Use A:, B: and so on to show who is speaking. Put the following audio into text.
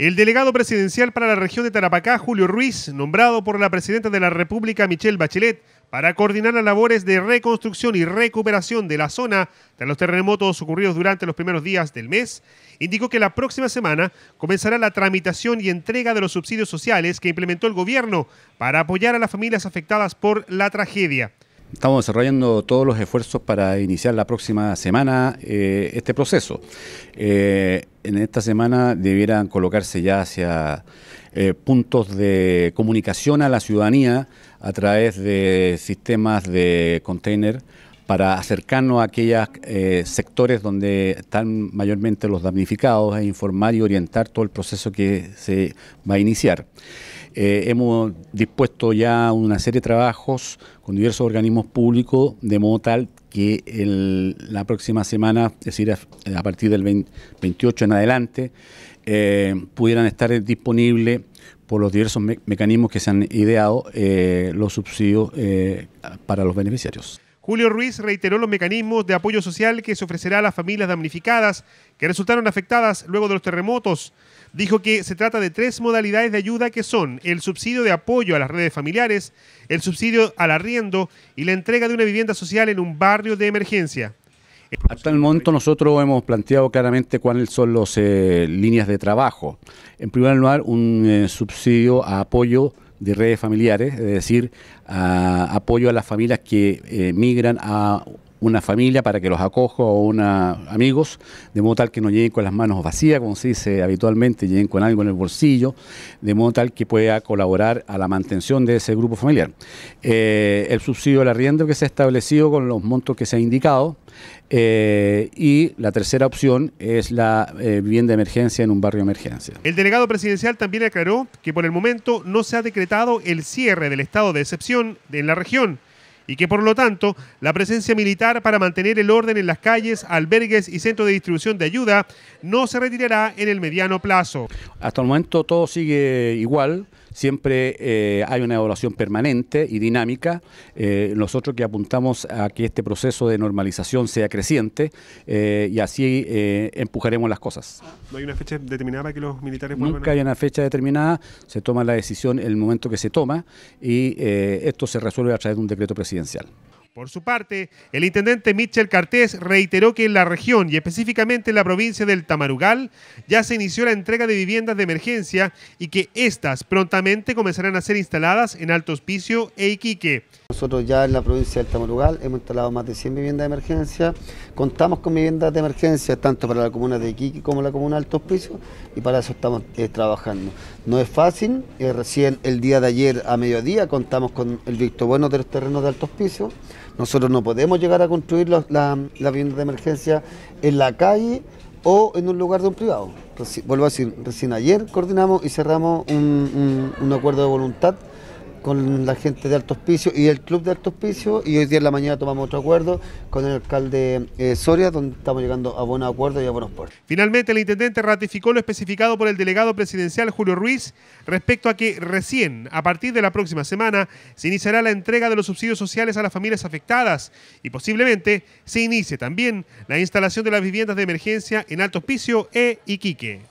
A: El delegado presidencial para la región de Tarapacá, Julio Ruiz, nombrado por la presidenta de la República, Michelle Bachelet, para coordinar las labores de reconstrucción y recuperación de la zona de los terremotos ocurridos durante los primeros días del mes, indicó que la próxima semana comenzará la tramitación y entrega de los subsidios sociales que implementó el gobierno para apoyar a las familias afectadas por la tragedia.
B: Estamos desarrollando todos los esfuerzos para iniciar la próxima semana eh, este proceso. Eh, en esta semana debieran colocarse ya hacia eh, puntos de comunicación a la ciudadanía a través de sistemas de container para acercarnos a aquellos eh, sectores donde están mayormente los damnificados e informar y orientar todo el proceso que se va a iniciar. Eh, hemos dispuesto ya una serie de trabajos con diversos organismos públicos de modo tal que la próxima semana, es decir, a, partir del 28 en adelante, eh, pudieran estar disponibles por los diversos mecanismos que se han ideado eh, los subsidios para los beneficiarios.
A: Julio Ruiz reiteró los mecanismos de apoyo social que se ofrecerá a las familias damnificadas que resultaron afectadas luego de los terremotos. Dijo que se trata de tres modalidades de ayuda que son el subsidio de apoyo a las redes familiares, el subsidio al arriendo y la entrega de una vivienda social en un barrio de emergencia.
B: Hasta el momento nosotros hemos planteado claramente cuáles son las eh, líneas de trabajo. En primer lugar, un eh, subsidio a apoyo de redes familiares, es decir, apoyo a las familias que eh, migran a una familia para que los acojo o una, amigos, de modo tal que no lleguen con las manos vacías, como se dice habitualmente, lleguen con algo en el bolsillo, de modo tal que pueda colaborar a la mantención de ese grupo familiar. Eh, el subsidio la arriendo que se ha establecido con los montos que se ha indicado eh, y la tercera opción es la eh, vivienda de emergencia en un barrio de emergencia.
A: El delegado presidencial también aclaró que por el momento no se ha decretado el cierre del estado de excepción en la región y que por lo tanto la presencia militar para mantener el orden en las calles, albergues y centros de distribución de ayuda no se retirará en el mediano
B: plazo. Hasta el momento todo sigue igual, siempre eh, hay una evaluación permanente y dinámica. Eh, nosotros que apuntamos a que este proceso de normalización sea creciente eh, y así empujaremos las cosas.
A: ¿No hay una fecha determinada para que los militares vuelvan? Nunca hay
B: una fecha determinada, se toma la decisión en el momento que se toma y esto se resuelve a través de un decreto presidencial.
A: Por su parte, el intendente Michel Cartés reiteró que en la región y específicamente en la provincia del Tamarugal ya se inició la entrega de viviendas de emergencia y que éstas prontamente comenzarán a ser instaladas en Alto
C: Hospicio e Iquique. Nosotros ya en la provincia de Tamarugal hemos instalado más de 100 viviendas de emergencia. Contamos con viviendas de emergencia tanto para la comuna de Iquique como la comuna de Altos Pisos y para eso estamos eh, trabajando. No es fácil, eh, recién el día de ayer a mediodía contamos con el visto bueno de los terrenos de Altos Pisos. Nosotros no podemos llegar a construir las viviendas de emergencia en la calle o en un lugar de un privado. vuelvo a decir, recién ayer coordinamos y cerramos un acuerdo de voluntad con la gente de Alto Hospicio y el club de Alto Hospicio y hoy día en la mañana tomamos otro acuerdo con el alcalde eh, Soria donde estamos llegando a buenos acuerdos y a buenos puertos.
A: Finalmente el intendente ratificó lo especificado por el delegado presidencial Julio Ruiz respecto a que recién a partir de la próxima semana se iniciará la entrega de los subsidios sociales a las familias afectadas y posiblemente se inicie también la instalación de las viviendas de emergencia en Alto Hospicio e Iquique.